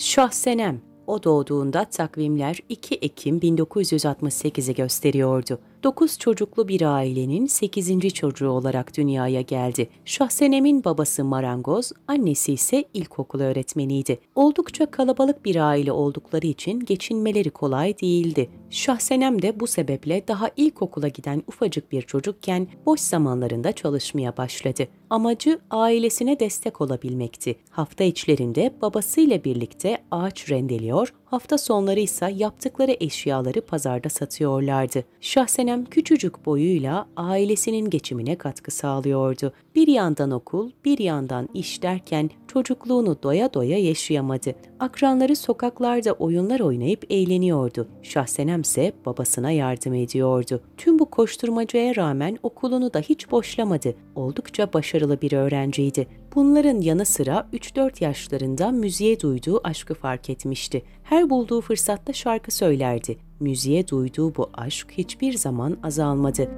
Şahsenem o doğduğunda takvimler 2 Ekim 1968'i gösteriyordu. 9 çocuklu bir ailenin 8. çocuğu olarak dünyaya geldi. Şahsenem'in babası marangoz, annesi ise ilkokul öğretmeniydi. Oldukça kalabalık bir aile oldukları için geçinmeleri kolay değildi. Şahsenem de bu sebeple daha ilkokula giden ufacık bir çocukken boş zamanlarında çalışmaya başladı. Amacı ailesine destek olabilmekti. Hafta içlerinde babasıyla birlikte ağaç rendeliyor, hafta sonları ise yaptıkları eşyaları pazarda satıyorlardı. Şahsenem Sinem küçücük boyuyla ailesinin geçimine katkı sağlıyordu. Bir yandan okul, bir yandan iş derken çocukluğunu doya doya yaşayamadı. Akranları sokaklarda oyunlar oynayıp eğleniyordu. Şahsenem ise babasına yardım ediyordu. Tüm bu koşturmacaya rağmen okulunu da hiç boşlamadı. Oldukça başarılı bir öğrenciydi. Bunların yanı sıra 3-4 yaşlarında müziğe duyduğu aşkı fark etmişti. Her bulduğu fırsatta şarkı söylerdi. Müziğe duyduğu bu aşk hiçbir zaman azalmadı.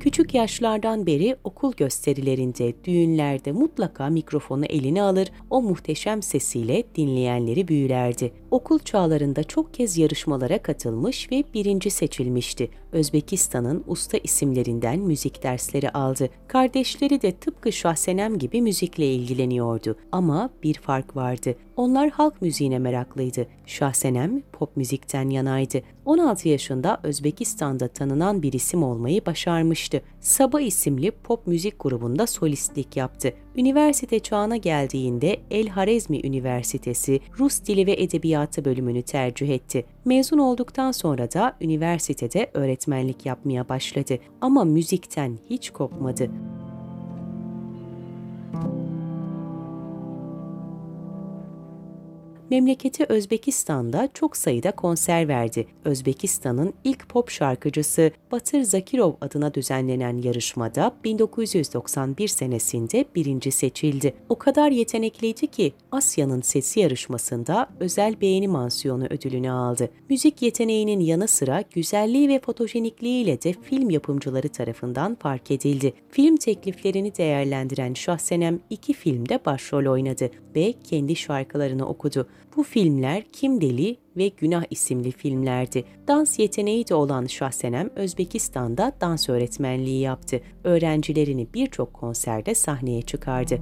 Küçük yaşlardan beri okul gösterilerinde, düğünlerde mutlaka mikrofonu eline alır, o muhteşem sesiyle dinleyenleri büyülerdi. Okul çağlarında çok kez yarışmalara katılmış ve birinci seçilmişti. Özbekistan'ın usta isimlerinden müzik dersleri aldı. Kardeşleri de tıpkı Şahsenem gibi müzikle ilgileniyordu. Ama bir fark vardı. Onlar halk müziğine meraklıydı. Şahsenem pop müzikten yanaydı. 16 yaşında Özbekistan'da tanınan bir isim olmayı başarmıştı. Saba isimli pop müzik grubunda solistlik yaptı. Üniversite çağına geldiğinde El Harezmi Üniversitesi Rus Dili ve Edebiyatı bölümünü tercih etti. Mezun olduktan sonra da üniversitede öğretmenlik yapmaya başladı ama müzikten hiç kopmadı. memleketi Özbekistan'da çok sayıda konser verdi. Özbekistan'ın ilk pop şarkıcısı Batır Zakirov adına düzenlenen yarışmada 1991 senesinde birinci seçildi. O kadar yetenekliydi ki Asya'nın sesi yarışmasında özel beğeni mansiyonu ödülünü aldı. Müzik yeteneğinin yanı sıra güzelliği ve fotojenikliğiyle de film yapımcıları tarafından fark edildi. Film tekliflerini değerlendiren Şahsenem iki filmde başrol oynadı ve kendi şarkılarını okudu. Bu filmler Kim Deli ve Günah isimli filmlerdi. Dans yeteneği de olan Şahsenem Özbekistan'da dans öğretmenliği yaptı. Öğrencilerini birçok konserde sahneye çıkardı.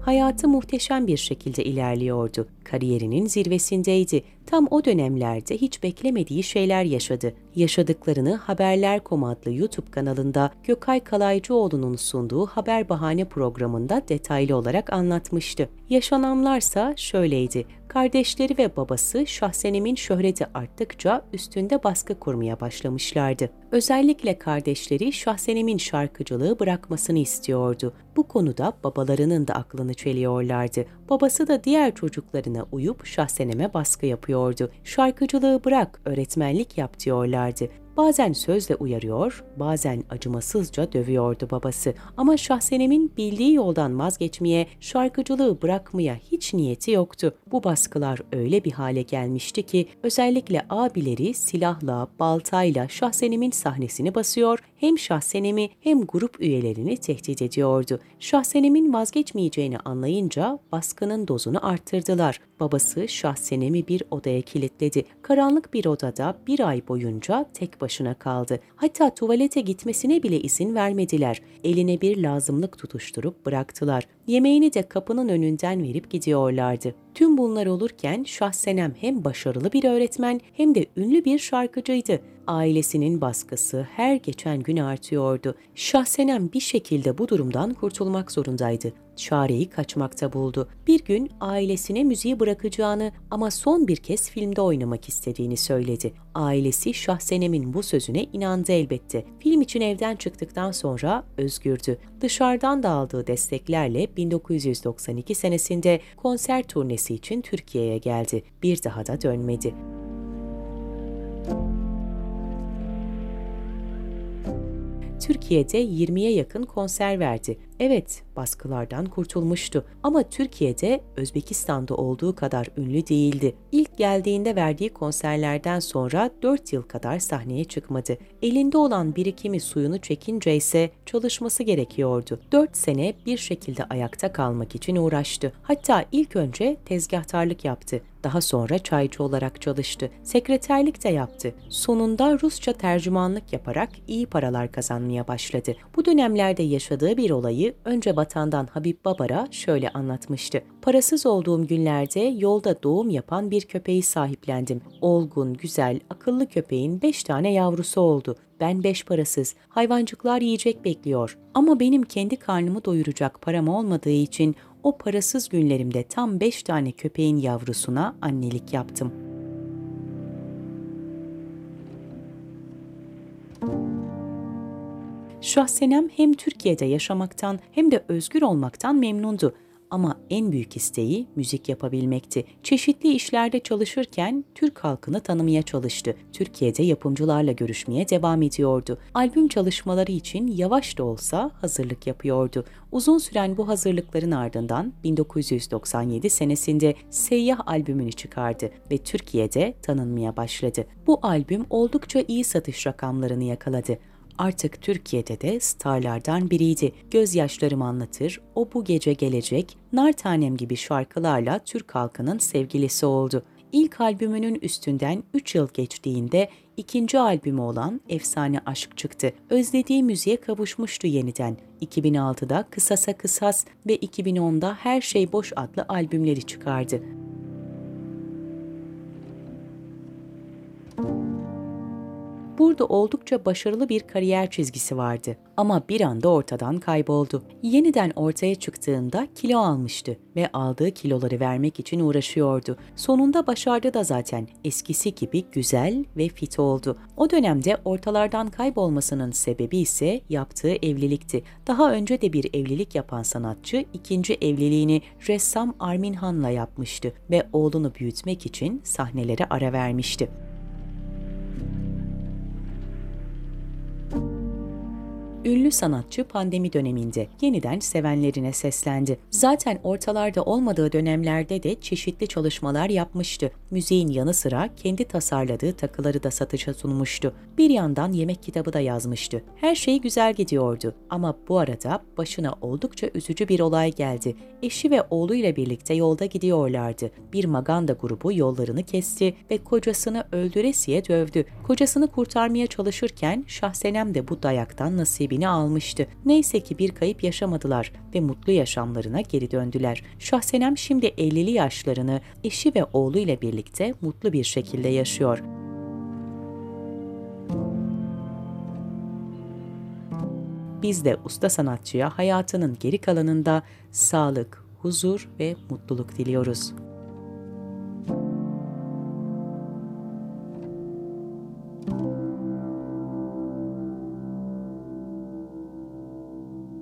Hayatı muhteşem bir şekilde ilerliyordu. Kariyerinin zirvesindeydi. Tam o dönemlerde hiç beklemediği şeyler yaşadı. Yaşadıklarını Haberler.com adlı YouTube kanalında Gökay Kalaycıoğlu'nun sunduğu Haber Bahane programında detaylı olarak anlatmıştı. Yaşananlarsa şöyleydi. Kardeşleri ve babası Şahsenem'in şöhreti arttıkça üstünde baskı kurmaya başlamışlardı. Özellikle kardeşleri Şahsenem'in şarkıcılığı bırakmasını istiyordu. Bu konuda babalarının da aklını çeliyorlardı. Babası da diğer çocuklarını kurallarına uyup şahseneme baskı yapıyordu. Şarkıcılığı bırak, öğretmenlik yap diyorlardı. Bazen sözle uyarıyor, bazen acımasızca dövüyordu babası. Ama Şahsenem'in bildiği yoldan vazgeçmeye, şarkıcılığı bırakmaya hiç niyeti yoktu. Bu baskılar öyle bir hale gelmişti ki özellikle abileri silahla, baltayla Şahsenem'in sahnesini basıyor, hem Şahsenem'i hem grup üyelerini tehdit ediyordu. Şahsenem'in vazgeçmeyeceğini anlayınca baskının dozunu arttırdılar. Babası Şahsenem'i bir odaya kilitledi. Karanlık bir odada bir ay boyunca tek başına kaldı. Hatta tuvalete gitmesine bile izin vermediler. Eline bir lazımlık tutuşturup bıraktılar. Yemeğini de kapının önünden verip gidiyorlardı. Tüm bunlar olurken Şahsenem hem başarılı bir öğretmen hem de ünlü bir şarkıcıydı ailesinin baskısı her geçen gün artıyordu. Şahsenem bir şekilde bu durumdan kurtulmak zorundaydı. Çareyi kaçmakta buldu. Bir gün ailesine müziği bırakacağını ama son bir kez filmde oynamak istediğini söyledi. Ailesi Şahsenem'in bu sözüne inandı elbette. Film için evden çıktıktan sonra özgürdü. Dışarıdan da aldığı desteklerle 1992 senesinde konser turnesi için Türkiye'ye geldi. Bir daha da dönmedi. Müzik Türkiye'de 20'ye yakın konser verdi evet baskılardan kurtulmuştu ama Türkiye'de Özbekistan'da olduğu kadar ünlü değildi. İlk geldiğinde verdiği konserlerden sonra 4 yıl kadar sahneye çıkmadı. Elinde olan birikimi suyunu çekince ise çalışması gerekiyordu. 4 sene bir şekilde ayakta kalmak için uğraştı. Hatta ilk önce tezgahtarlık yaptı. Daha sonra çaycı olarak çalıştı. Sekreterlik de yaptı. Sonunda Rusça tercümanlık yaparak iyi paralar kazanmaya başladı. Bu dönemlerde yaşadığı bir olayı önce batandan Habib Babar'a şöyle anlatmıştı. Parasız olduğum günlerde yolda doğum yapan bir köpeği sahiplendim. Olgun, güzel, akıllı köpeğin beş tane yavrusu oldu. Ben beş parasız, hayvancıklar yiyecek bekliyor. Ama benim kendi karnımı doyuracak param olmadığı için o parasız günlerimde tam beş tane köpeğin yavrusuna annelik yaptım.'' Şahsenem hem Türkiye'de yaşamaktan hem de özgür olmaktan memnundu ama en büyük isteği müzik yapabilmekti. Çeşitli işlerde çalışırken Türk halkını tanımaya çalıştı. Türkiye'de yapımcılarla görüşmeye devam ediyordu. Albüm çalışmaları için yavaş da olsa hazırlık yapıyordu. Uzun süren bu hazırlıkların ardından 1997 senesinde Seyyah albümünü çıkardı ve Türkiye'de tanınmaya başladı. Bu albüm oldukça iyi satış rakamlarını yakaladı. Artık Türkiye'de de starlardan biriydi. Gözyaşlarımı anlatır, o bu gece gelecek, nar tanem gibi şarkılarla Türk halkının sevgilisi oldu. İlk albümünün üstünden 3 yıl geçtiğinde ikinci albümü olan Efsane Aşk çıktı. Özlediği müziğe kavuşmuştu yeniden. 2006'da Kısasa Kısas ve 2010'da Her Şey Boş adlı albümleri çıkardı. Burada oldukça başarılı bir kariyer çizgisi vardı ama bir anda ortadan kayboldu. Yeniden ortaya çıktığında kilo almıştı ve aldığı kiloları vermek için uğraşıyordu. Sonunda başardı da zaten. Eskisi gibi güzel ve fit oldu. O dönemde ortalardan kaybolmasının sebebi ise yaptığı evlilikti. Daha önce de bir evlilik yapan sanatçı ikinci evliliğini ressam Armin Han'la yapmıştı ve oğlunu büyütmek için sahnelere ara vermişti. Ünlü sanatçı pandemi döneminde yeniden sevenlerine seslendi. Zaten ortalarda olmadığı dönemlerde de çeşitli çalışmalar yapmıştı. Müziğin yanı sıra kendi tasarladığı takıları da satışa sunmuştu. Bir yandan yemek kitabı da yazmıştı. Her şey güzel gidiyordu ama bu arada başına oldukça üzücü bir olay geldi. Eşi ve oğluyla birlikte yolda gidiyorlardı. Bir maganda grubu yollarını kesti ve kocasını öldüresiye dövdü. Kocasını kurtarmaya çalışırken Şahsenem de bu dayaktan nasibini almıştı. Neyse ki bir kayıp yaşamadılar ve mutlu yaşamlarına geri döndüler. Şahsenem şimdi 50'li yaşlarını eşi ve oğluyla birlikte mutlu bir şekilde yaşıyor. Biz de usta sanatçıya hayatının geri kalanında sağlık, huzur ve mutluluk diliyoruz.